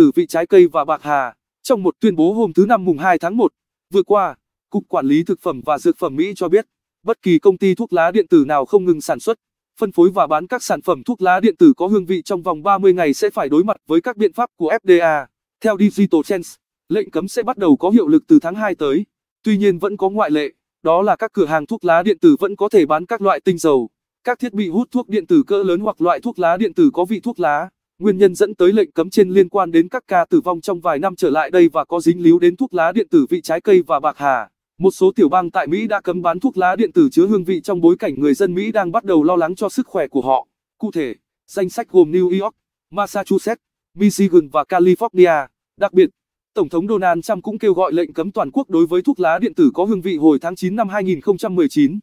từ vị trái cây và bạc hà. Trong một tuyên bố hôm thứ Năm mùng 2 tháng 1, vừa qua, Cục Quản lý Thực phẩm và Dược phẩm Mỹ cho biết, bất kỳ công ty thuốc lá điện tử nào không ngừng sản xuất, phân phối và bán các sản phẩm thuốc lá điện tử có hương vị trong vòng 30 ngày sẽ phải đối mặt với các biện pháp của FDA. Theo Digital Trends, lệnh cấm sẽ bắt đầu có hiệu lực từ tháng 2 tới. Tuy nhiên vẫn có ngoại lệ, đó là các cửa hàng thuốc lá điện tử vẫn có thể bán các loại tinh dầu, các thiết bị hút thuốc điện tử cỡ lớn hoặc loại thuốc lá điện tử có vị thuốc lá. Nguyên nhân dẫn tới lệnh cấm trên liên quan đến các ca tử vong trong vài năm trở lại đây và có dính líu đến thuốc lá điện tử vị trái cây và bạc hà. Một số tiểu bang tại Mỹ đã cấm bán thuốc lá điện tử chứa hương vị trong bối cảnh người dân Mỹ đang bắt đầu lo lắng cho sức khỏe của họ. Cụ thể, danh sách gồm New York, Massachusetts, Michigan và California. Đặc biệt, Tổng thống Donald Trump cũng kêu gọi lệnh cấm toàn quốc đối với thuốc lá điện tử có hương vị hồi tháng 9 năm 2019.